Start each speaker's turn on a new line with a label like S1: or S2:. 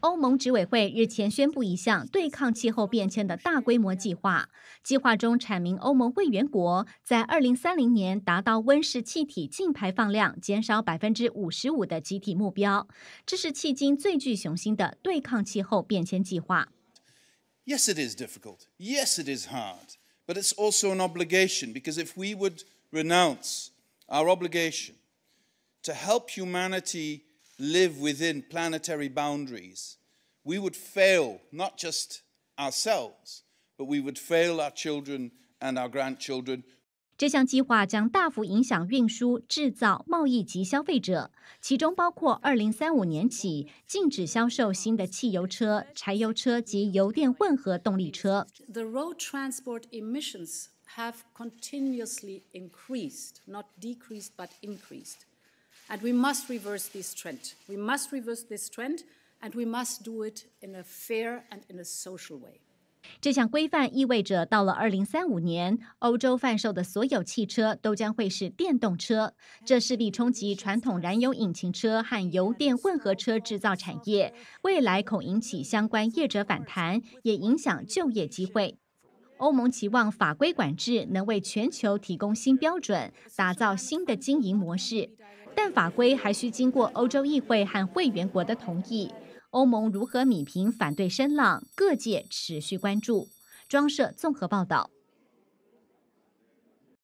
S1: 欧盟执委会日前宣布一项对抗气候变迁的大规模计划，计划中阐明欧盟会员国在2030年达到温室气体净排放量减少55%的集体目标。这是迄今最具雄心的对抗气候变迁计划。
S2: Yes, 55 is difficult. Yes, it is hard. But it's also an obligation because if we would renounce our obligation to help humanity live within planetary boundaries, we would fail not just ourselves, but we would fail our children and our grandchildren
S1: 这项计划将大幅影响运输制造贸易及消费者其中包括 road
S3: transport emissions have continuously increased, not decreased, but increased. and we must reverse this trend we must reverse this trend and we must do it in a fair and in a social way
S1: 这项规范意味着到了二零三五年欧洲贩售的所有汽车都将会是电动车这势必冲击传统燃油引擎车和油电混合车制造产业未来恐引起相关业者反弹也影响就业机会欧盟期望法规管制能为全球提供新标准打造新的经营模式但法规还需经过欧洲议会和会员国的同意，欧盟如何米平反对声浪，各界持续关注。装设综合报道。